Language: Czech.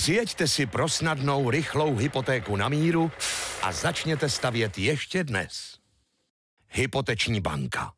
Přijeďte si pro snadnou, rychlou hypotéku na míru a začněte stavět ještě dnes. Hypoteční banka.